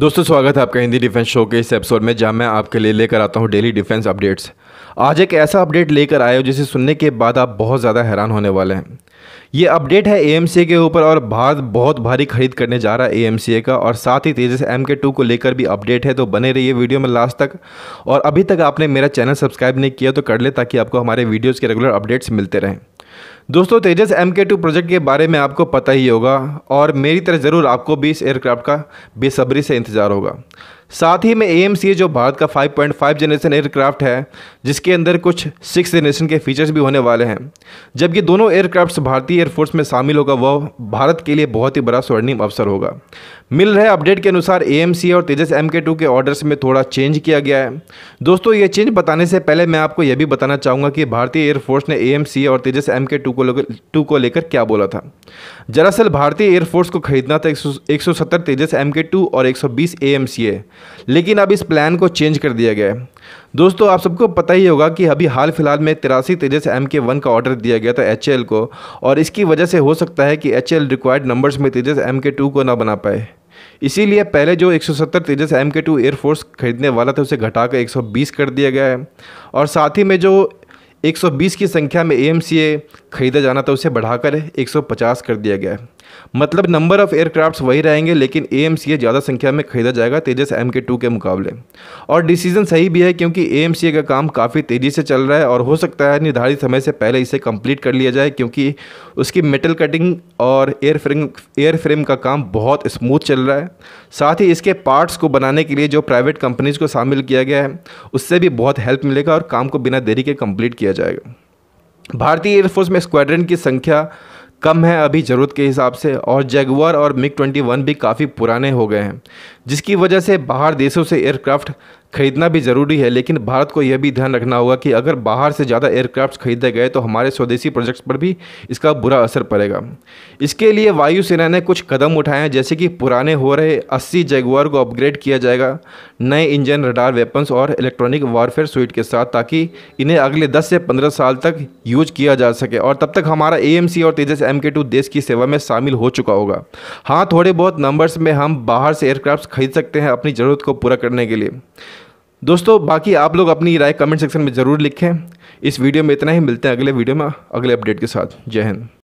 दोस्तों स्वागत है आपका हिंदी डिफेंस शो के इस एपिसोड में जहां मैं आपके लिए लेकर आता हूं डेली डिफेंस अपडेट्स आज एक ऐसा अपडेट लेकर आए हो जिसे सुनने के बाद आप बहुत ज़्यादा हैरान होने वाले हैं ये अपडेट है ए के ऊपर और भारत बहुत भारी खरीद करने जा रहा है ए का और साथ ही तेजस एम के टू को लेकर भी अपडेट है तो बने रहिए वीडियो में लास्ट तक और अभी तक आपने मेरा चैनल सब्सक्राइब नहीं किया तो कर ले ताकि आपको हमारे वीडियोज़ के रेगुलर अपडेट्स मिलते रहें दोस्तों Tejas M K two project के बारे में आपको पता ही होगा और मेरी तरह ज़रूर आपको भी इस एयरक्राफ्ट का बेसब्री से इंतज़ार होगा साथ ही में ए एम जो भारत का 5.5 जनरेशन एयरक्राफ्ट है जिसके अंदर कुछ सिक्स जनरेशन के फीचर्स भी होने वाले हैं जबकि दोनों एयरक्राफ्ट्स भारतीय एयरफोर्स में शामिल होगा वह भारत के लिए बहुत ही बड़ा स्वर्णिम अवसर होगा मिल रहे अपडेट के अनुसार ए और तेजस एम के टू के ऑर्डर्स में थोड़ा चेंज किया गया है दोस्तों ये चेंज बताने से पहले मैं आपको यह भी बताना चाहूँगा कि भारतीय एयरफोर्स ने ए और Tejas M K two two को लेकर टू को लेकर क्या बोला था दरअसल भारतीय एयरफोर्स को खरीदना था एक सौ सत्तर तेजस एम के टू और एक सौ बीस ए एम सी ए लेकिन अब इस प्लान को चेंज कर दिया गया है दोस्तों आप सबको पता ही होगा कि अभी हाल फिलहाल में तिरासी तेजस एम के वन का ऑर्डर दिया गया था एच एल को और इसकी वजह से हो सकता है कि एच एल रिक्वायर्ड नंबर्स में तेजस एम के टू को ना बना पाए इसीलिए पहले जो 170 Tejas M K two air force खरीदने वाला था उसे घटाकर 120 कर दिया गया है और साथ ही में जो 120 की संख्या में ए खरीदा जाना था उसे बढ़ाकर 150 कर दिया गया है मतलब नंबर ऑफ़ एयरक्राफ्ट वही रहेंगे लेकिन ए ज़्यादा संख्या में खरीदा जाएगा तेजस एम के टू के मुकाबले और डिसीजन सही भी है क्योंकि ए का, का काम काफ़ी तेज़ी से चल रहा है और हो सकता है निर्धारित समय से पहले इसे कंप्लीट कर लिया जाए क्योंकि उसकी मेटल कटिंग और एयर फ्रेम एयर फ्रेम का काम बहुत स्मूथ चल रहा है साथ ही इसके पार्ट्स को बनाने के लिए जो प्राइवेट कंपनीज़ को शामिल किया गया है उससे भी बहुत हेल्प मिलेगा और काम को बिना देरी के कम्प्लीट किया दिया जाएगा भारतीय एयरफोर्स में स्क्वाड्रन की संख्या कम है अभी ज़रूरत के हिसाब से और जगवार और मिग 21 भी काफ़ी पुराने हो गए हैं जिसकी वजह से बाहर देशों से एयरक्राफ्ट खरीदना भी ज़रूरी है लेकिन भारत को यह भी ध्यान रखना होगा कि अगर बाहर से ज़्यादा एयरक्राफ्ट खरीदे गए तो हमारे स्वदेशी प्रोजेक्ट्स पर भी इसका बुरा असर पड़ेगा इसके लिए वायुसेना ने कुछ कदम उठाए हैं जैसे कि पुराने हो रहे अस्सी जैगुआर को अपग्रेड किया जाएगा नए इंजन रडार वेपन्स और इलेक्ट्रॉनिक वारफेयर सुइट के साथ ताकि इन्हें अगले दस से पंद्रह साल तक यूज किया जा सके और तब तक हमारा ए और तेजस एम देश की सेवा में शामिल हो चुका होगा हाँ थोड़े बहुत नंबर्स में हम बाहर से एयरक्राफ्ट खरीद सकते हैं अपनी ज़रूरत को पूरा करने के लिए दोस्तों बाकी आप लोग अपनी राय कमेंट सेक्शन में ज़रूर लिखें इस वीडियो में इतना ही मिलते हैं अगले वीडियो में अगले अपडेट के साथ जय हिंद